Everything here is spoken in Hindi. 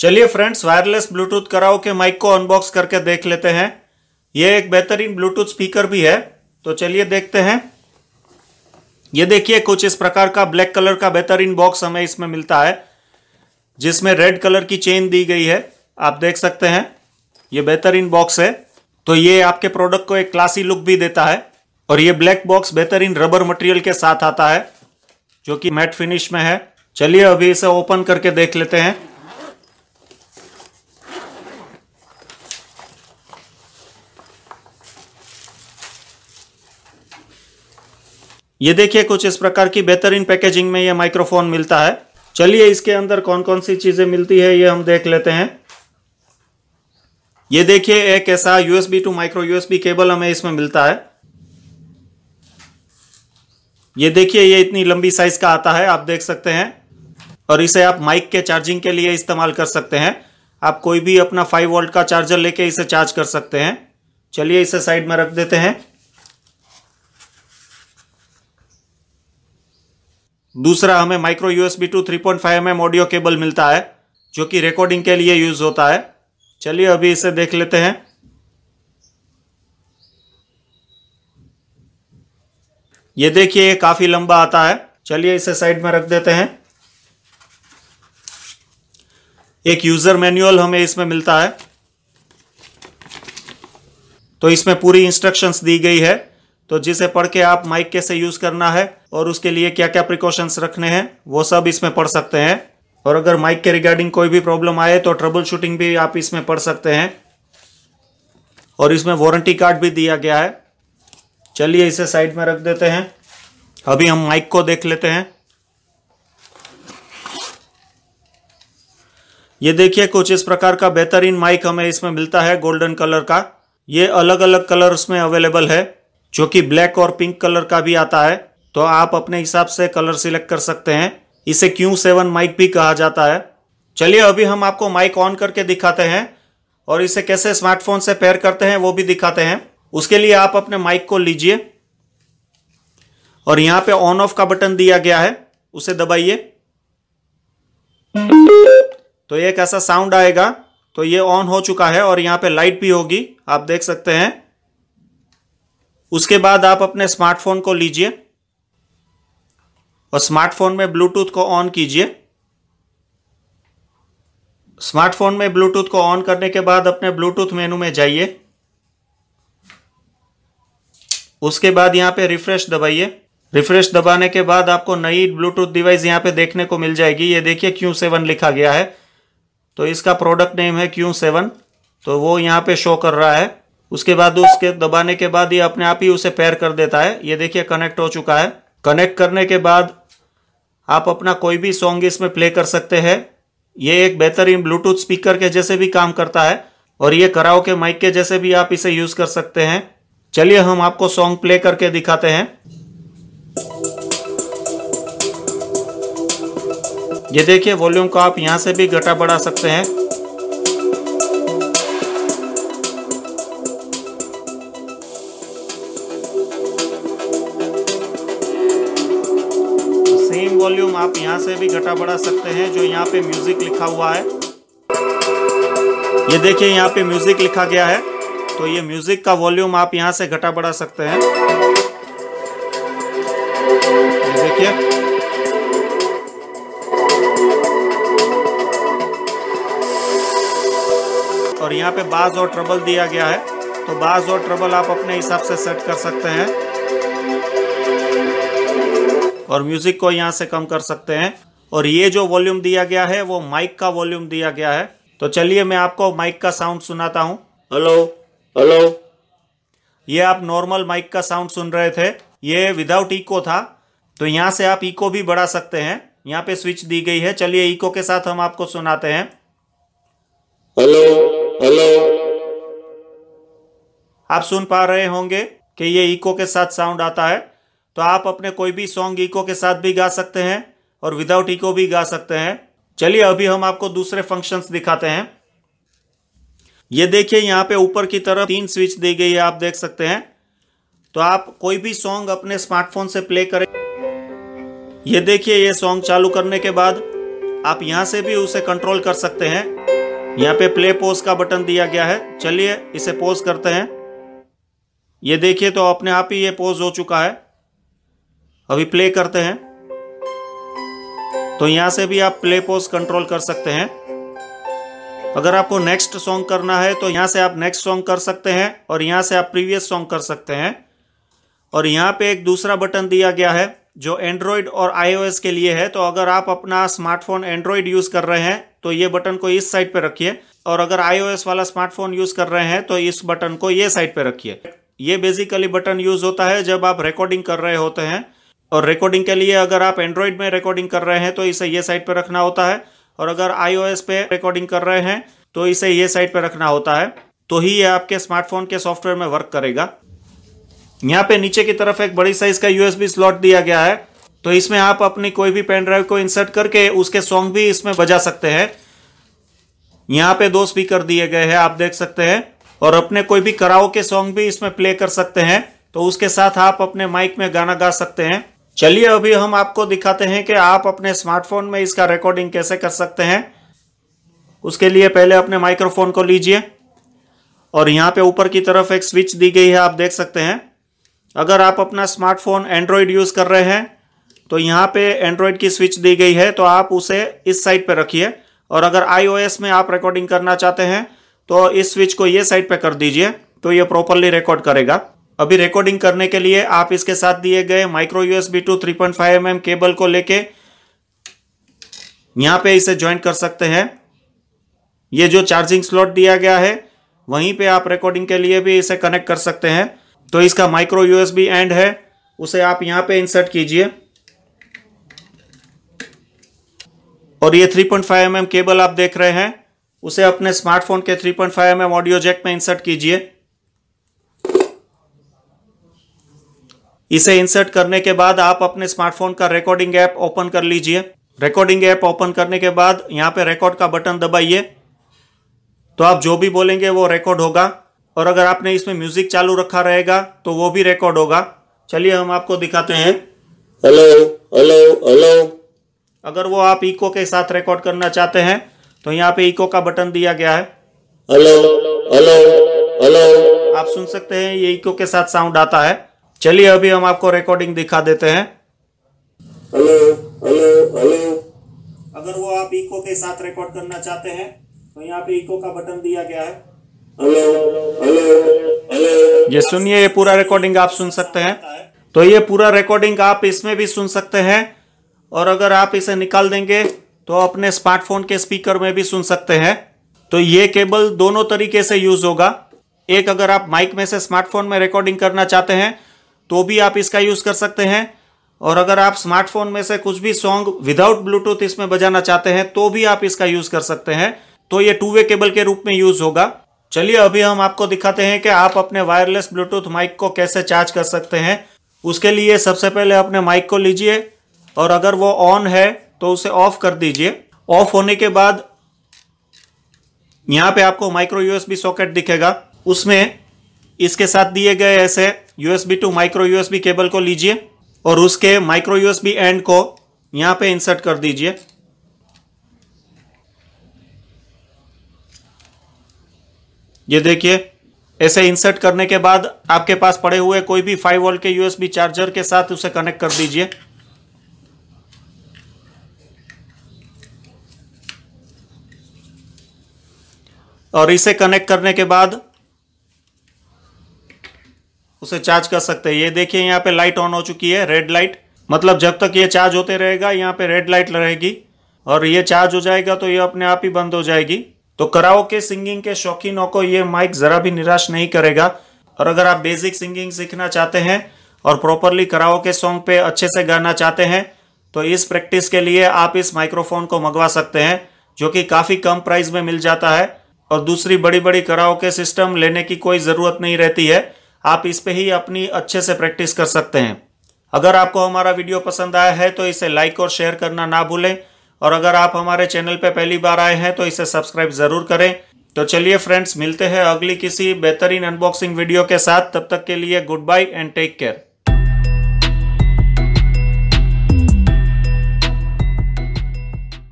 चलिए फ्रेंड्स वायरलेस ब्लूटूथ कराओ के माइक को अनबॉक्स करके देख लेते हैं ये एक बेहतरीन ब्लूटूथ स्पीकर भी है तो चलिए देखते हैं ये देखिए कुछ इस प्रकार का ब्लैक कलर का बेहतरीन बॉक्स हमें इसमें मिलता है जिसमें रेड कलर की चेन दी गई है आप देख सकते हैं ये बेहतरीन बॉक्स है तो ये आपके प्रोडक्ट को एक क्लासी लुक भी देता है और ये ब्लैक बॉक्स बेहतरीन रबर मटेरियल के साथ आता है जो कि मैट फिनिश में है चलिए अभी इसे ओपन करके देख लेते हैं ये देखिए कुछ इस प्रकार की बेहतरीन पैकेजिंग में ये माइक्रोफोन मिलता है चलिए इसके अंदर कौन कौन सी चीज़ें मिलती है ये हम देख लेते हैं ये देखिए एक ऐसा USB to micro USB cable हमें इसमें मिलता है ये देखिए ये इतनी लंबी साइज का आता है आप देख सकते हैं और इसे आप माइक के चार्जिंग के लिए इस्तेमाल कर सकते हैं आप कोई भी अपना फाइव वोल्ट का चार्जर लेके इसे चार्ज कर सकते हैं चलिए इसे साइड में रख देते हैं दूसरा हमें micro USB to three point five M audio cable मिलता है जो कि रिकॉर्डिंग के लिए यूज होता है चलिए अभी इसे देख लेते हैं ये देखिए काफी लंबा आता है चलिए इसे साइड में रख देते हैं एक यूजर मैनुअल हमें इसमें मिलता है तो इसमें पूरी इंस्ट्रक्शंस दी गई है तो जिसे पढ़ के आप माइक कैसे यूज करना है और उसके लिए क्या क्या प्रिकॉशंस रखने हैं वो सब इसमें पढ़ सकते हैं और अगर माइक के रिगार्डिंग कोई भी प्रॉब्लम आए तो ट्रबल शूटिंग भी आप इसमें पढ़ सकते हैं और इसमें वारंटी कार्ड भी दिया गया है चलिए इसे साइड में रख देते हैं अभी हम माइक को देख लेते हैं ये देखिए कुछ इस प्रकार का बेहतरीन माइक हमें इसमें मिलता है गोल्डन कलर का ये अलग अलग कलर्स में अवेलेबल है जो कि ब्लैक और पिंक कलर का भी आता है तो आप अपने हिसाब से कलर सिलेक्ट कर सकते हैं इसे क्यू सेवन माइक भी कहा जाता है चलिए अभी हम आपको माइक ऑन करके दिखाते हैं और इसे कैसे स्मार्टफोन से पेयर करते हैं वो भी दिखाते हैं उसके लिए आप अपने माइक को लीजिए और यहां पे ऑन ऑफ का बटन दिया गया है उसे दबाइए तो एक ऐसा साउंड आएगा तो ये ऑन हो चुका है और यहाँ पे लाइट भी होगी आप देख सकते हैं उसके बाद आप अपने स्मार्टफोन को लीजिए और स्मार्टफोन में ब्लूटूथ को ऑन कीजिए स्मार्टफोन में ब्लूटूथ को ऑन करने के बाद अपने ब्लूटूथ मेनू में जाइए उसके बाद यहां पे रिफ्रेश दबाइए रिफ्रेश दबाने के बाद आपको नई ब्लूटूथ डिवाइस यहां पे देखने को मिल जाएगी ये देखिए क्यू सेवन लिखा गया है तो इसका प्रोडक्ट नेम है क्यू सेवन तो वो यहाँ पे शो कर रहा है उसके बाद उसके दबाने के बाद ये अपने आप ही उसे पैर कर देता है ये देखिए कनेक्ट हो चुका है कनेक्ट करने के बाद आप अपना कोई भी सॉन्ग इसमें प्ले कर सकते हैं ये एक बेहतरीन ब्लूटूथ स्पीकर के जैसे भी काम करता है और ये कराओ के माइक के जैसे भी आप इसे यूज कर सकते हैं चलिए हम आपको सॉन्ग प्ले करके दिखाते हैं ये देखिए वॉल्यूम को आप यहाँ से भी घटा बढ़ा सकते हैं यहाँ से भी घटा बढ़ा सकते हैं जो यहाँ पे म्यूज़िक लिखा हुआ है ये देखिए यहाँ पे म्यूज़िक लिखा गया है तो ये म्यूज़िक का वॉल्यूम आप यहाँ से घटा बढ़ा सकते हैं ये देखिए और यहाँ पे बाज और ट्रबल दिया गया है तो बाज और ट्रबल आप अपने हिसाब से सेट कर सकते हैं और म्यूजिक को यहाँ से कम कर सकते हैं और ये जो वॉल्यूम दिया गया है वो माइक का वॉल्यूम दिया गया है तो चलिए मैं आपको माइक का साउंड सुनाता हूँ हेलो हेलो ये आप नॉर्मल माइक का साउंड सुन रहे थे ये विदाउट इको था तो यहाँ से आप इको भी बढ़ा सकते हैं यहाँ पे स्विच दी गई है चलिए इको के साथ हम आपको सुनाते हैं हेलो हेलो आप सुन पा रहे होंगे कि ये इको के साथ साउंड आता है तो आप अपने कोई भी सॉन्ग इको के साथ भी गा सकते हैं और विदाउट इको भी गा सकते हैं चलिए अभी हम आपको दूसरे फंक्शंस दिखाते हैं ये देखिए यहाँ पे ऊपर की तरफ तीन स्विच दी गई है आप देख सकते हैं तो आप कोई भी सॉन्ग अपने स्मार्टफोन से प्ले करें ये देखिए ये सॉन्ग चालू करने के बाद आप यहाँ से भी उसे कंट्रोल कर सकते हैं यहाँ पे प्ले पोज का बटन दिया गया है चलिए इसे पोज करते हैं ये देखिए तो अपने आप ही ये पोज हो चुका है अभी प्ले करते हैं तो यहां से भी आप प्ले पोज कंट्रोल कर सकते हैं अगर आपको नेक्स्ट सॉन्ग करना है तो यहां से आप नेक्स्ट सॉन्ग कर सकते हैं और यहां से आप प्रीवियस सॉन्ग कर सकते हैं और यहां पे एक दूसरा बटन दिया गया है जो एंड्रॉयड और आईओएस के लिए है तो अगर आप अपना स्मार्टफोन एंड्रॉयड यूज़ कर रहे हैं तो ये बटन को इस साइड पे रखिए और अगर आईओएस वाला स्मार्टफोन यूज़ कर रहे हैं तो इस बटन को ये साइड पे रखिए ये बेसिकली बटन यूज़ होता है जब आप रिकॉर्डिंग कर रहे होते हैं और रिकॉर्डिंग के लिए अगर आप एंड्रॉयड में रिकॉर्डिंग कर रहे हैं तो इसे ये साइड पर रखना होता है और अगर आई पे रिकॉर्डिंग कर रहे हैं तो इसे ये साइड पर रखना होता है तो ही ये आपके स्मार्टफोन के सॉफ्टवेयर में वर्क करेगा यहाँ पे नीचे की तरफ एक बड़ी साइज का यूएसबी स्लॉट दिया गया है तो इसमें आप अपनी कोई भी पेन ड्राइव को इंसर्ट करके उसके सॉन्ग भी इसमें बजा सकते हैं यहाँ पे दो स्पीकर दिए गए हैं आप देख सकते हैं और अपने कोई भी कराओ के सॉन्ग भी इसमें प्ले कर सकते हैं तो उसके साथ आप अपने माइक में गाना गा सकते हैं चलिए अभी हम आपको दिखाते हैं कि आप अपने स्मार्टफोन में इसका रिकॉर्डिंग कैसे कर सकते हैं उसके लिए पहले अपने माइक्रोफोन को लीजिए और यहाँ पे ऊपर की तरफ एक स्विच दी गई है आप देख सकते हैं अगर आप अपना स्मार्टफोन एंड्रॉयड यूज़ कर रहे हैं तो यहाँ पे एंड्रॉयड की स्विच दी गई है तो आप उसे इस साइड पे रखिए और अगर आईओएस में आप रिकॉर्डिंग करना चाहते हैं तो इस स्विच को ये साइड पे कर दीजिए तो ये प्रॉपरली रिकॉर्ड करेगा अभी रिकॉर्डिंग करने के लिए आप इसके साथ दिए गए micro USB to three point five M cable को लेके यहां पे इसे ज्वाइन कर सकते हैं ये जो चार्जिंग स्लॉट दिया गया है वहीं पे आप रिकॉर्डिंग के लिए भी इसे कनेक्ट कर सकते हैं तो इसका माइक्रो यूएसबी एंड है उसे आप यहां पे इंसर्ट कीजिए और ये 3.5 पॉइंट mm केबल आप देख रहे हैं उसे अपने स्मार्टफोन के 3.5 पॉइंट mm ऑडियो जैक में इंसर्ट कीजिए इसे इंसर्ट करने के बाद आप अपने स्मार्टफोन का रिकॉर्डिंग ऐप ओपन कर लीजिए रिकॉर्डिंग ऐप ओपन करने के बाद यहाँ पे रिकॉर्ड का बटन दबाइए तो आप जो भी बोलेंगे वो रिकॉर्ड होगा और अगर आपने इसमें म्यूजिक चालू रखा रहेगा तो वो भी रिकॉर्ड होगा चलिए हम आपको दिखाते हैं हेलो हेलो हेलो अगर वो आप इको के साथ रिकॉर्ड करना चाहते हैं तो यहाँ पे इको का बटन दिया गया है हेलो हेलो हेलो आप सुन सकते हैं ये इको के साथ साउंड आता है चलिए अभी हम आपको रिकॉर्डिंग दिखा देते हैं हेलो हेलो हेलो अगर वो आप इको के साथ रिकॉर्ड करना चाहते हैं तो यहाँ पे इको का बटन दिया गया है हेलो हेलो हेलो ये सुनिए ये पूरा रिकॉर्डिंग आप सुन सकते हैं तो ये पूरा रिकॉर्डिंग आप इसमें भी सुन सकते हैं और अगर आप इसे निकाल देंगे तो अपने स्मार्टफोन के स्पीकर में भी सुन सकते हैं तो ये केबल दोनों तरीके से यूज होगा एक अगर आप माइक में से स्मार्टफोन में रिकॉर्डिंग करना चाहते हैं तो भी आप इसका यूज़ कर सकते हैं और अगर आप स्मार्टफोन में से कुछ भी सॉन्ग विदाउट ब्लूटूथ इसमें बजाना चाहते हैं तो भी आप इसका यूज़ कर सकते हैं तो ये टू वे केबल के रूप में यूज़ होगा चलिए अभी हम आपको दिखाते हैं कि आप अपने वायरलेस ब्लूटूथ माइक को कैसे चार्ज कर सकते हैं उसके लिए सबसे पहले अपने माइक को लीजिए और अगर वो ऑन है तो उसे ऑफ कर दीजिए ऑफ होने के बाद यहाँ पे आपको माइक्रो यूएसबी सॉकेट दिखेगा उसमें इसके साथ दिए गए ऐसे USB to micro USB cable को लीजिए और उसके माइक्रो यूएसबी एंड को यहां पे इंसर्ट कर दीजिए ये देखिए ऐसे इंसर्ट करने के बाद आपके पास पड़े हुए कोई भी फाइव वोल्ट के यूएसबी चार्जर के साथ उसे कनेक्ट कर दीजिए और इसे कनेक्ट करने के बाद उसे चार्ज कर सकते हैं ये देखिए यहाँ पे लाइट ऑन हो चुकी है रेड लाइट मतलब जब तक ये चार्ज होते रहेगा यहाँ पे रेड लाइट रहेगी और ये चार्ज हो जाएगा तो ये अपने आप ही बंद हो जाएगी तो कराओ के सिंगिंग के शौकीनों को ये माइक ज़रा भी निराश नहीं करेगा और अगर आप बेसिक सिंगिंग सीखना चाहते हैं और प्रॉपरली कराओ के सॉन्ग पे अच्छे से गाना चाहते हैं तो इस प्रैक्टिस के लिए आप इस माइक्रोफोन को मंगवा सकते हैं जो कि काफ़ी कम प्राइस में मिल जाता है और दूसरी बड़ी बड़ी कराओ के सिस्टम लेने की कोई ज़रूरत नहीं रहती है आप इस पर ही अपनी अच्छे से प्रैक्टिस कर सकते हैं अगर आपको हमारा वीडियो पसंद आया है तो इसे लाइक और शेयर करना ना भूलें और अगर आप हमारे चैनल पर पहली बार आए हैं तो इसे सब्सक्राइब ज़रूर करें तो चलिए फ्रेंड्स मिलते हैं अगली किसी बेहतरीन अनबॉक्सिंग वीडियो के साथ तब तक के लिए goodbye and take care